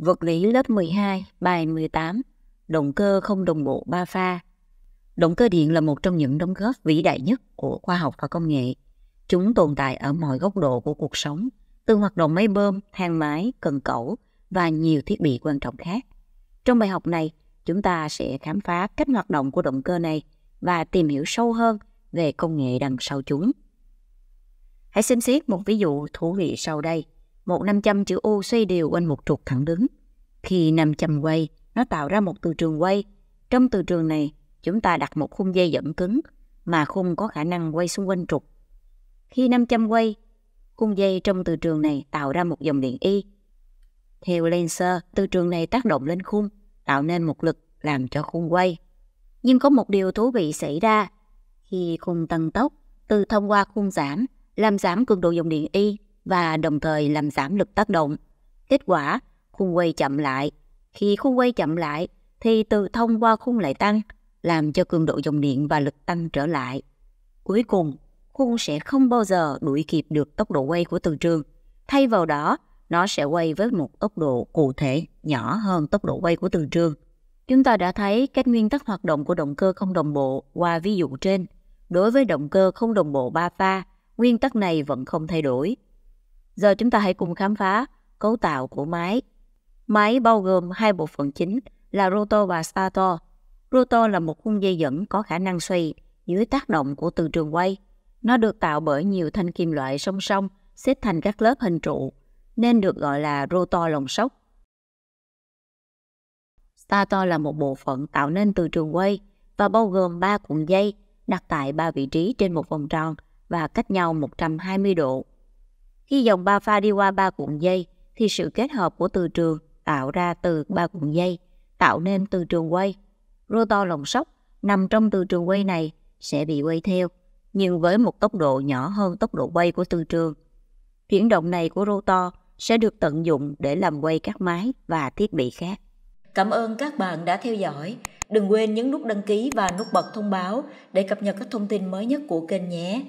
Vật lý lớp 12, bài 18, động cơ không đồng bộ ba pha. Động cơ điện là một trong những đóng góp vĩ đại nhất của khoa học và công nghệ. Chúng tồn tại ở mọi góc độ của cuộc sống, từ hoạt động máy bơm, thang máy, cần cẩu và nhiều thiết bị quan trọng khác. Trong bài học này, chúng ta sẽ khám phá cách hoạt động của động cơ này và tìm hiểu sâu hơn về công nghệ đằng sau chúng. Hãy xem xét một ví dụ thú vị sau đây một nam châm chữ U xoay đều quanh một trục thẳng đứng. Khi nam châm quay, nó tạo ra một từ trường quay. Trong từ trường này, chúng ta đặt một khung dây dẫn cứng mà khung có khả năng quay xung quanh trục. Khi nam châm quay, khung dây trong từ trường này tạo ra một dòng điện Y. Theo Lenser, từ trường này tác động lên khung, tạo nên một lực làm cho khung quay. Nhưng có một điều thú vị xảy ra. Khi khung tăng tốc, từ thông qua khung giảm, làm giảm cường độ dòng điện Y và đồng thời làm giảm lực tác động. Kết quả, khung quay chậm lại. Khi khung quay chậm lại thì từ thông qua khung lại tăng, làm cho cường độ dòng điện và lực tăng trở lại. Cuối cùng, khung sẽ không bao giờ đuổi kịp được tốc độ quay của từ trường. Thay vào đó, nó sẽ quay với một tốc độ cụ thể nhỏ hơn tốc độ quay của từ trường. Chúng ta đã thấy các nguyên tắc hoạt động của động cơ không đồng bộ qua ví dụ trên. Đối với động cơ không đồng bộ ba pha, nguyên tắc này vẫn không thay đổi. Giờ chúng ta hãy cùng khám phá cấu tạo của máy. Máy bao gồm hai bộ phận chính là rotor và stator. Rotor là một khung dây dẫn có khả năng xoay dưới tác động của từ trường quay. Nó được tạo bởi nhiều thanh kim loại song song xếp thành các lớp hình trụ, nên được gọi là rotor lồng sóc. Stator là một bộ phận tạo nên từ trường quay và bao gồm 3 cuộn dây đặt tại 3 vị trí trên một vòng tròn và cách nhau 120 độ. Khi dòng ba pha đi qua ba cuộn dây, thì sự kết hợp của từ trường tạo ra từ ba cuộn dây, tạo nên từ trường quay. Rotor lồng sóc nằm trong từ trường quay này sẽ bị quay theo, nhưng với một tốc độ nhỏ hơn tốc độ quay của từ trường. Chuyển động này của rotor sẽ được tận dụng để làm quay các máy và thiết bị khác. Cảm ơn các bạn đã theo dõi. Đừng quên nhấn nút đăng ký và nút bật thông báo để cập nhật các thông tin mới nhất của kênh nhé.